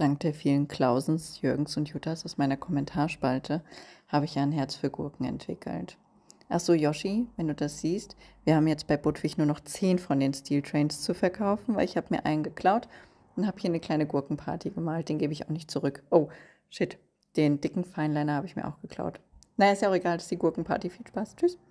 Dank der vielen Klausens, Jürgens und Jutas aus meiner Kommentarspalte habe ich ja ein Herz für Gurken entwickelt. Achso, Yoshi, wenn du das siehst, wir haben jetzt bei Budwig nur noch zehn von den Steel Trains zu verkaufen, weil ich habe mir einen geklaut und habe hier eine kleine Gurkenparty gemalt. Den gebe ich auch nicht zurück. Oh, shit, den dicken Feinliner habe ich mir auch geklaut. Naja, ist ja auch egal, das ist die Gurkenparty. Viel Spaß. Tschüss.